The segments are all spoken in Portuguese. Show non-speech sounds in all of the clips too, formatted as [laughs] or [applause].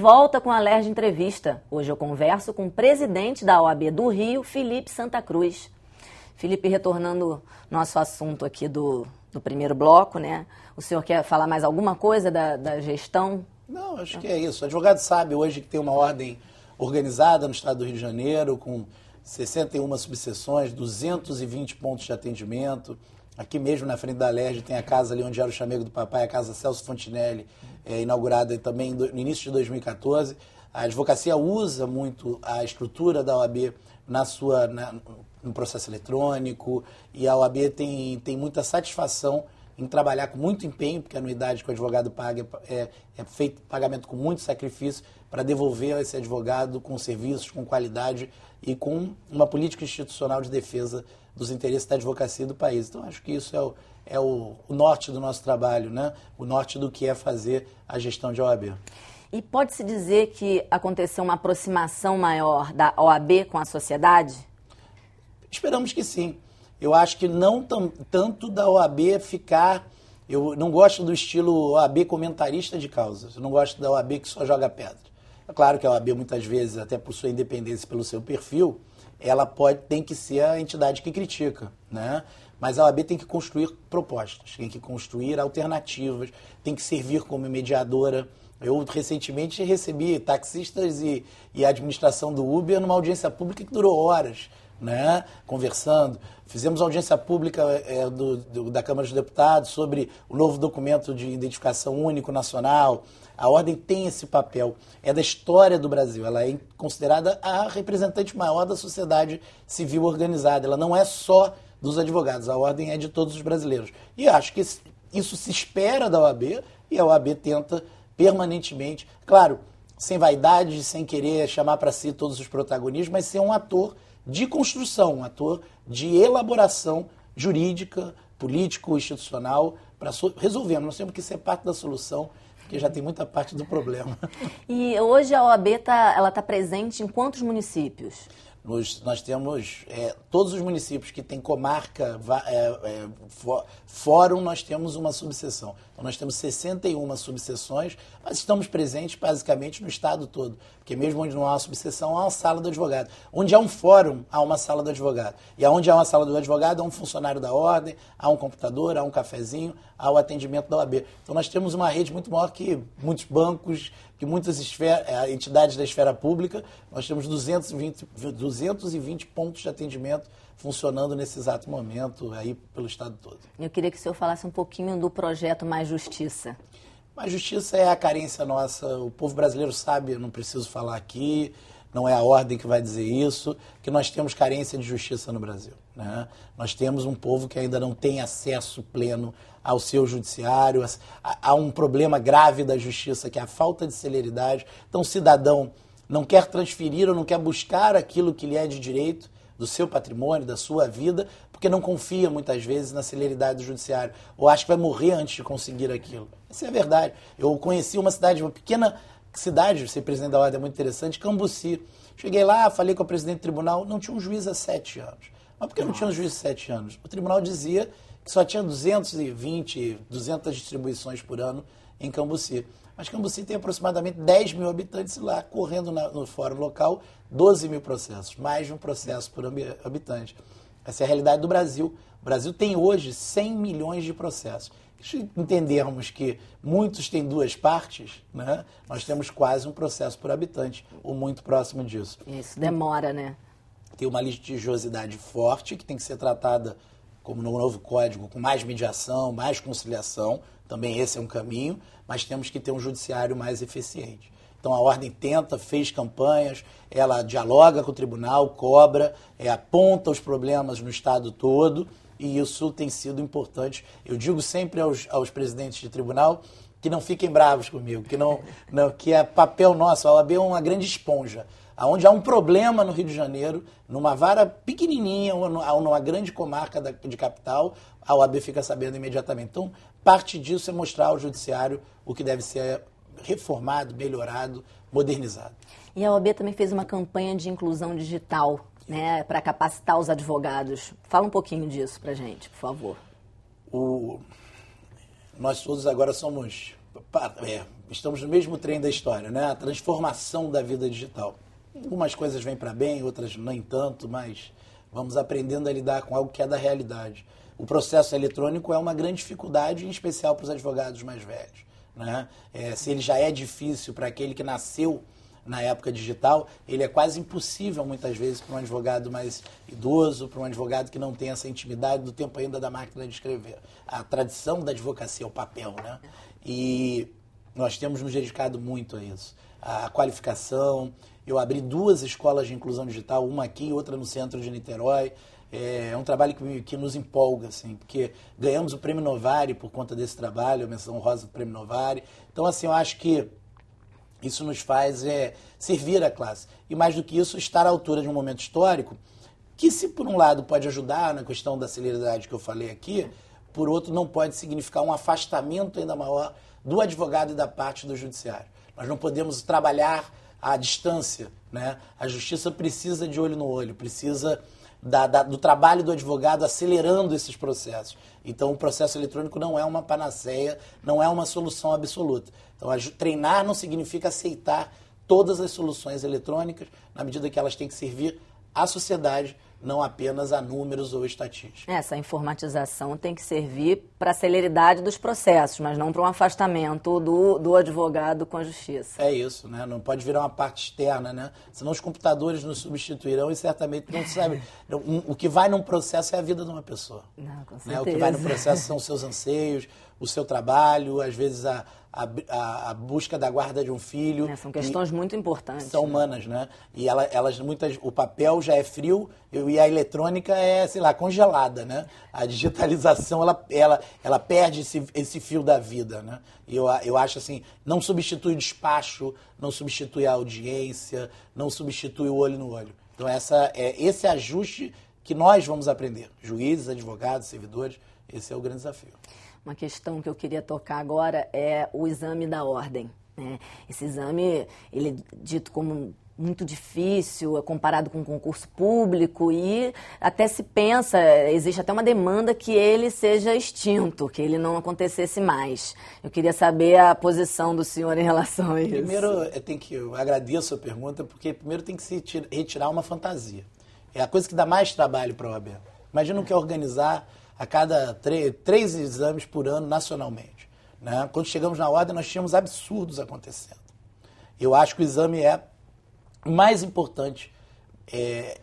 volta com a LERJ Entrevista. Hoje eu converso com o presidente da OAB do Rio, Felipe Santa Cruz. Felipe, retornando nosso assunto aqui do, do primeiro bloco, né? O senhor quer falar mais alguma coisa da, da gestão? Não, acho que é isso. O advogado sabe hoje que tem uma ordem organizada no estado do Rio de Janeiro, com 61 subseções, 220 pontos de atendimento. Aqui mesmo na frente da Alerj tem a casa ali onde era o chamego do papai, a casa Celso Fontinelli, é, inaugurada também no início de 2014. A advocacia usa muito a estrutura da OAB na sua, na, no processo eletrônico e a OAB tem, tem muita satisfação em trabalhar com muito empenho, porque a anuidade que o advogado paga é, é feito pagamento com muito sacrifício para devolver esse advogado com serviços, com qualidade e com uma política institucional de defesa dos interesses da advocacia do país. Então, acho que isso é o, é o, norte do nosso trabalho, né? o norte do que é fazer a gestão de OAB. E pode-se dizer que aconteceu uma aproximação maior da OAB com a sociedade? Esperamos que sim. Eu acho que não tanto da OAB ficar. Eu não gosto do estilo OAB comentarista de causas. Eu não gosto da OAB que só joga pedra. É claro que a OAB muitas vezes, até por sua independência, pelo seu perfil, ela pode tem que ser a entidade que critica, né? Mas a OAB tem que construir propostas, tem que construir alternativas, tem que servir como mediadora. Eu recentemente recebi taxistas e, e a administração do Uber numa audiência pública que durou horas, né? Conversando. Fizemos audiência pública é, do, do, da Câmara dos Deputados sobre o novo documento de identificação único nacional. A ordem tem esse papel, é da história do Brasil, ela é considerada a representante maior da sociedade civil organizada, ela não é só dos advogados, a ordem é de todos os brasileiros. E acho que isso se espera da OAB e a OAB tenta permanentemente, claro, sem vaidade, sem querer chamar para si todos os protagonistas, mas ser um ator de construção, um ator de elaboração jurídica, político, institucional, para resolvermos. Nós temos que ser parte da solução que já tem muita parte do problema. E hoje a OAB tá, ela está presente em quantos municípios? Nos, nós temos é, todos os municípios que têm comarca, é, é, fórum, nós temos uma subseção. Então, nós temos 61 subseções, mas estamos presentes basicamente no estado todo, porque mesmo onde não há uma subseção, há uma sala do advogado. Onde há um fórum, há uma sala do advogado. E onde há uma sala do advogado, há um funcionário da ordem, há um computador, há um cafezinho, há o atendimento da OAB. Então, nós temos uma rede muito maior que muitos bancos, que muitas esfera, é, entidades da esfera pública. Nós temos 220, 220 pontos de atendimento funcionando nesse exato momento aí pelo estado todo. Eu queria que o senhor falasse um pouquinho do projeto Mais Justiça. Mais Justiça é a carência nossa, o povo brasileiro sabe, não preciso falar aqui, não é a ordem que vai dizer isso, que nós temos carência de justiça no Brasil. Né? Nós temos um povo que ainda não tem acesso pleno ao seu judiciário, há um problema grave da justiça, que é a falta de celeridade. Então, o cidadão não quer transferir ou não quer buscar aquilo que lhe é de direito, do seu patrimônio, da sua vida, porque não confia muitas vezes na celeridade do judiciário, ou acha que vai morrer antes de conseguir aquilo. Essa é a verdade. Eu conheci uma cidade, uma pequena cidade, ser presidente da ordem é muito interessante, Cambuci. Cheguei lá, falei com o presidente do tribunal, não tinha um juiz há sete anos. Mas por que não tinha um juiz há sete anos? O tribunal dizia que só tinha 220, 200 distribuições por ano em Cambuci. Mas Cambuci tem aproximadamente 10 mil habitantes e lá, correndo na, no fórum local, 12 mil processos, mais de um processo por habitante. Essa é a realidade do Brasil. O Brasil tem hoje 100 milhões de processos. Se entendermos que muitos têm duas partes, né? nós temos quase um processo por habitante, ou muito próximo disso. Isso demora, né? Tem uma litigiosidade forte que tem que ser tratada, como no novo código, com mais mediação, mais conciliação. Também esse é um caminho, mas temos que ter um judiciário mais eficiente. Então a ordem tenta, fez campanhas, ela dialoga com o tribunal, cobra, é, aponta os problemas no estado todo e isso tem sido importante. Eu digo sempre aos, aos presidentes de tribunal que não fiquem bravos comigo, que não, não que é papel nosso. A OAB é uma grande esponja onde há um problema no Rio de Janeiro, numa vara pequenininha ou numa grande comarca de capital, a OAB fica sabendo imediatamente. Então, parte disso é mostrar ao judiciário o que deve ser reformado, melhorado, modernizado. E a OAB também fez uma campanha de inclusão digital, né, para capacitar os advogados. Fala um pouquinho disso para gente, por favor. O... Nós todos agora somos é, estamos no mesmo trem da história, né? A transformação da vida digital. Algumas coisas vêm para bem, outras nem tanto, mas vamos aprendendo a lidar com algo que é da realidade. O processo eletrônico é uma grande dificuldade, em especial para os advogados mais velhos. Né? É, se ele já é difícil para aquele que nasceu na época digital, ele é quase impossível muitas vezes para um advogado mais idoso, para um advogado que não tem essa intimidade do tempo ainda da máquina de escrever. A tradição da advocacia, é o papel, né? E nós temos nos dedicado muito a isso, a qualificação eu abri duas escolas de inclusão digital, uma aqui e outra no centro de Niterói. É, é um trabalho que, que nos empolga, assim, porque ganhamos o Prêmio Novare por conta desse trabalho, a menção rosa do Prêmio Novare. Então, assim, eu acho que isso nos faz é, servir à classe. E mais do que isso, estar à altura de um momento histórico, que se por um lado pode ajudar na questão da celeridade que eu falei aqui, por outro não pode significar um afastamento ainda maior do advogado e da parte do judiciário. Nós não podemos trabalhar à distância. Né? A justiça precisa de olho no olho, precisa da, da, do trabalho do advogado acelerando esses processos. Então, o processo eletrônico não é uma panaceia, não é uma solução absoluta. Então, a, treinar não significa aceitar todas as soluções eletrônicas, na medida que elas têm que servir à sociedade não apenas a números ou estatísticas. É, essa informatização tem que servir para a celeridade dos processos, mas não para um afastamento do, do advogado com a justiça. É isso, né? Não pode virar uma parte externa, né? Senão os computadores nos substituirão e certamente não sabe. [laughs] o que vai num processo é a vida de uma pessoa. Não, com certeza. Né? O que vai no processo são seus anseios, o seu trabalho, às vezes a, a, a, busca da guarda de um filho. É, são questões muito importantes. São né? humanas, né? E ela, elas muitas. O papel já é frio e a eletrônica é, sei lá, congelada, né? A digitalização, ela, ela, ela perde esse, esse fio da vida, né? E eu, eu acho assim, não substitui o despacho, não substitui a audiência, não substitui o olho no olho. Então, essa, é esse ajuste que nós vamos aprender, juízes, advogados, servidores, esse é o grande desafio. Uma questão que eu queria tocar agora é o exame da ordem. Né? Esse exame, ele é dito como muito difícil, é comparado com um concurso público e até se pensa, existe até uma demanda que ele seja extinto, que ele não acontecesse mais. Eu queria saber a posição do senhor em relação a isso. Primeiro, eu, tenho que, eu agradeço a pergunta, porque primeiro tem que se retirar uma fantasia. É a coisa que dá mais trabalho para o OAB. Imagina o que é organizar a cada três exames por ano nacionalmente. Né? Quando chegamos na ordem, nós tínhamos absurdos acontecendo. Eu acho que o exame é mais importante, é,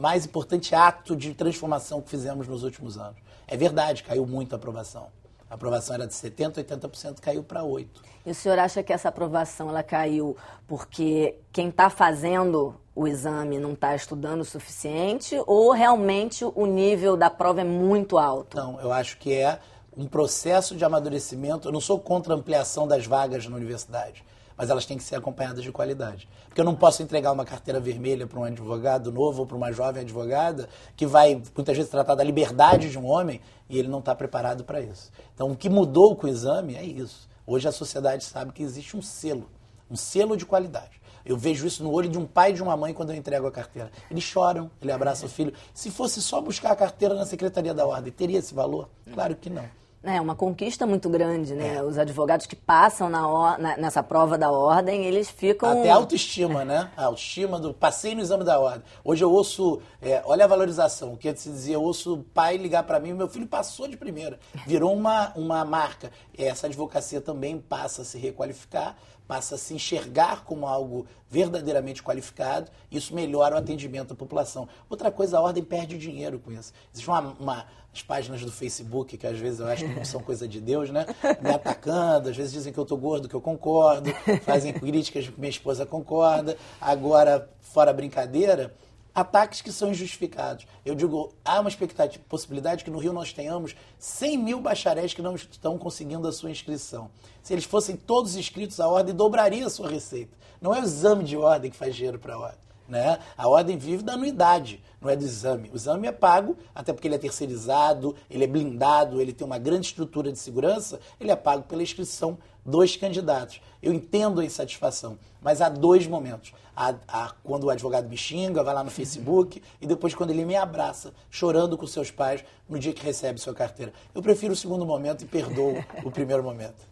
mais importante ato de transformação que fizemos nos últimos anos. É verdade, caiu muito a aprovação. A aprovação era de 70%, 80%, caiu para 8%. E o senhor acha que essa aprovação ela caiu porque quem está fazendo o exame não está estudando o suficiente ou realmente o nível da prova é muito alto? Não, eu acho que é um processo de amadurecimento. Eu não sou contra a ampliação das vagas na universidade, mas elas têm que ser acompanhadas de qualidade. Porque eu não posso entregar uma carteira vermelha para um advogado novo ou para uma jovem advogada que vai muitas vezes tratar da liberdade de um homem e ele não está preparado para isso. Então, o que mudou com o exame é isso. Hoje a sociedade sabe que existe um selo, um selo de qualidade. Eu vejo isso no olho de um pai e de uma mãe quando eu entrego a carteira. Eles choram, ele abraça o filho. Se fosse só buscar a carteira na Secretaria da Ordem, teria esse valor? Claro que não. É, é uma conquista muito grande, né? É. Os advogados que passam na or... nessa prova da ordem, eles ficam. Até autoestima, né? A autoestima do passei no exame da ordem. Hoje eu ouço, é, olha a valorização, o que se dizia, eu ouço o pai ligar para mim, meu filho passou de primeira, virou uma, uma marca. Essa advocacia também passa a se requalificar passa a se enxergar como algo verdadeiramente qualificado, isso melhora o atendimento à população. Outra coisa, a ordem perde dinheiro com isso. Existem uma, uma as páginas do Facebook, que às vezes eu acho que não são coisa de Deus, né? Me atacando, às vezes dizem que eu tô gordo, que eu concordo, fazem críticas que minha esposa concorda. Agora, fora brincadeira, ataques que são injustificados. Eu digo, há uma expectativa, possibilidade que no Rio nós tenhamos 100 mil bacharéis que não estão conseguindo a sua inscrição. Se eles fossem todos inscritos, a ordem dobraria a sua receita. Não é o exame de ordem que faz dinheiro para a ordem. Né? A ordem vive da anuidade, não é do exame. O exame é pago, até porque ele é terceirizado, ele é blindado, ele tem uma grande estrutura de segurança, ele é pago pela inscrição dois candidatos. Eu entendo a insatisfação, mas há dois momentos. Há, há quando o advogado me xinga, vai lá no Facebook, e depois quando ele me abraça, chorando com seus pais, no dia que recebe sua carteira. Eu prefiro o segundo momento e perdoo o primeiro momento.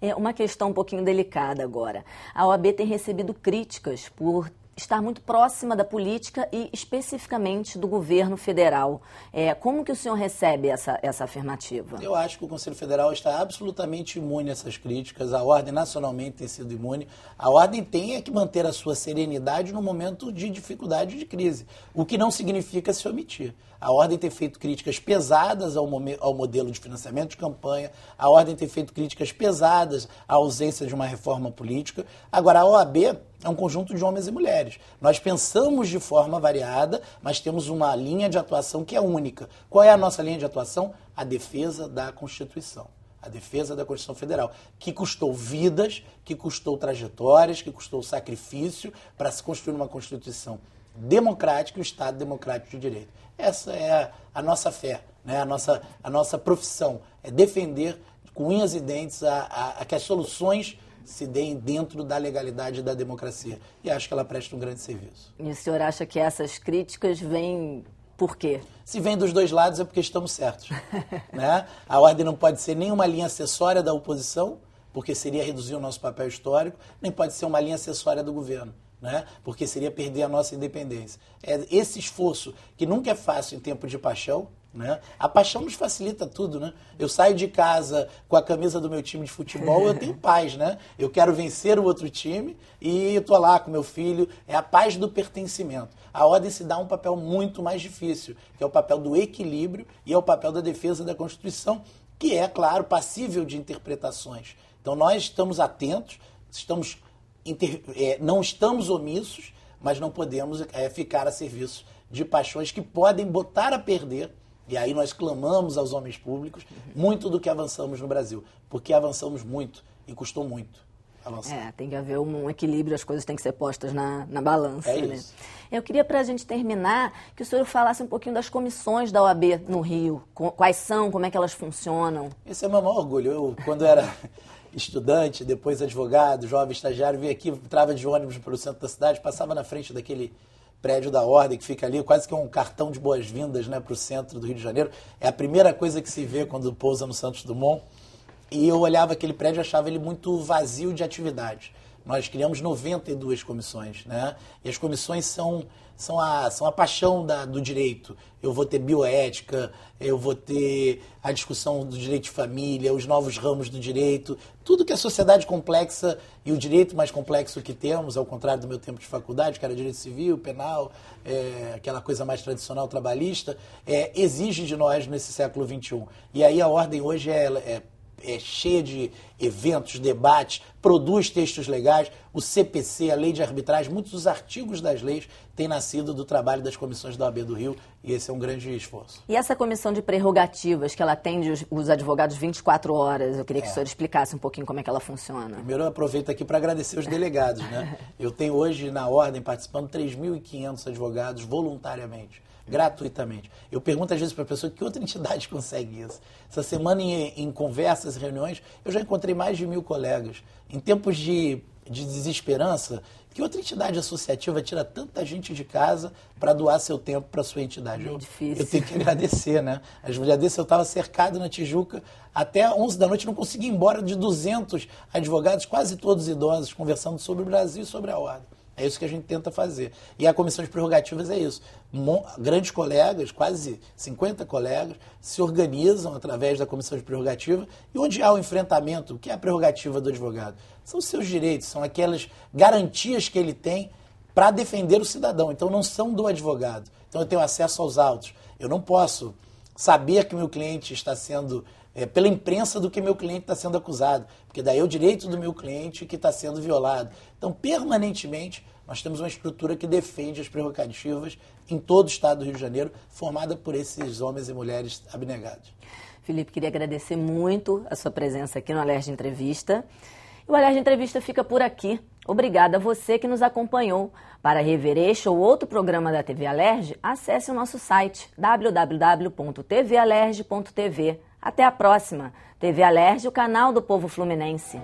É uma questão um pouquinho delicada agora. A OAB tem recebido críticas por estar muito próxima da política e especificamente do governo federal. É, como que o senhor recebe essa, essa afirmativa? Eu acho que o Conselho Federal está absolutamente imune a essas críticas, a ordem nacionalmente tem sido imune. A ordem tem é que manter a sua serenidade no momento de dificuldade de crise, o que não significa se omitir. A ordem tem feito críticas pesadas ao, ao modelo de financiamento de campanha, a ordem tem feito críticas pesadas à ausência de uma reforma política. Agora, a OAB é um conjunto de homens e mulheres. Nós pensamos de forma variada, mas temos uma linha de atuação que é única. Qual é a nossa linha de atuação? A defesa da Constituição. A defesa da Constituição Federal, que custou vidas, que custou trajetórias, que custou sacrifício para se construir uma Constituição democrática e um Estado democrático de direito. Essa é a, a nossa fé, né? a, nossa, a nossa profissão, é defender com unhas e dentes a, a, a que as soluções se deem dentro da legalidade da democracia. E acho que ela presta um grande serviço. E o senhor acha que essas críticas vêm por quê? Se vêm dos dois lados é porque estamos certos. [laughs] né? A ordem não pode ser nenhuma linha acessória da oposição, porque seria reduzir o nosso papel histórico, nem pode ser uma linha acessória do governo. Né? Porque seria perder a nossa independência. É esse esforço, que nunca é fácil em tempo de paixão, né? A paixão nos facilita tudo, né? Eu saio de casa com a camisa do meu time de futebol, eu tenho paz, né? Eu quero vencer o outro time e estou lá com meu filho. É a paz do pertencimento. A ordem se dá um papel muito mais difícil, que é o papel do equilíbrio e é o papel da defesa da Constituição, que é, claro, passível de interpretações. Então nós estamos atentos, estamos inter... é, não estamos omissos, mas não podemos é, ficar a serviço de paixões que podem botar a perder e aí nós clamamos aos homens públicos muito do que avançamos no Brasil, porque avançamos muito e custou muito. Avançar. É, tem que haver um equilíbrio, as coisas têm que ser postas na, na balança. É né? Eu queria, para a gente terminar, que o senhor falasse um pouquinho das comissões da OAB no Rio. Quais são, como é que elas funcionam? Esse é o meu maior orgulho. Eu, quando era [laughs] estudante, depois advogado, jovem estagiário, vim aqui, entrava de ônibus para o centro da cidade, passava na frente daquele prédio da Ordem, que fica ali, quase que é um cartão de boas-vindas né, para o centro do Rio de Janeiro. É a primeira coisa que se vê quando pousa no Santos Dumont. E eu olhava aquele prédio e achava ele muito vazio de atividade. Nós criamos 92 comissões, né? E as comissões são, são, a, são a paixão da, do direito. Eu vou ter bioética, eu vou ter a discussão do direito de família, os novos ramos do direito, tudo que a sociedade complexa e o direito mais complexo que temos, ao contrário do meu tempo de faculdade, que era direito civil, penal, é, aquela coisa mais tradicional trabalhista, é, exige de nós nesse século XXI. E aí a ordem hoje é, é é cheia de eventos, debates, produz textos legais. O CPC, a lei de arbitragem, muitos dos artigos das leis têm nascido do trabalho das comissões da OAB do Rio e esse é um grande esforço. E essa comissão de prerrogativas que ela atende os, os advogados 24 horas, eu queria que é. o senhor explicasse um pouquinho como é que ela funciona. Primeiro eu aproveito aqui para agradecer os delegados. Né? [laughs] eu tenho hoje na ordem participando 3.500 advogados voluntariamente gratuitamente. Eu pergunto às vezes para a pessoa que outra entidade [laughs] consegue isso. Essa semana, em, em conversas, reuniões, eu já encontrei mais de mil colegas. Em tempos de, de desesperança, que outra entidade associativa tira tanta gente de casa para doar seu tempo para sua entidade? Eu, difícil. eu tenho que agradecer, né? As mulheres eu estava cercado na Tijuca até 11 da noite, não consegui ir embora de 200 advogados, quase todos idosos, conversando sobre o Brasil e sobre a ordem. É isso que a gente tenta fazer. E a comissão de prerrogativas é isso. Mon grandes colegas, quase 50 colegas, se organizam através da comissão de prerrogativa e onde há o enfrentamento, o que é a prerrogativa do advogado? São seus direitos, são aquelas garantias que ele tem para defender o cidadão. Então não são do advogado. Então eu tenho acesso aos autos. Eu não posso saber que meu cliente está sendo é, pela imprensa do que meu cliente está sendo acusado, porque daí é o direito do meu cliente que está sendo violado. Então, permanentemente, nós temos uma estrutura que defende as prerrogativas em todo o estado do Rio de Janeiro, formada por esses homens e mulheres abnegados. Felipe, queria agradecer muito a sua presença aqui no Alerj Entrevista. E o Alerj Entrevista fica por aqui. Obrigada a você que nos acompanhou. Para rever este ou outro programa da TV Alerj, acesse o nosso site www.tvalerj.tv. Até a próxima. TV Alerj, o canal do povo fluminense.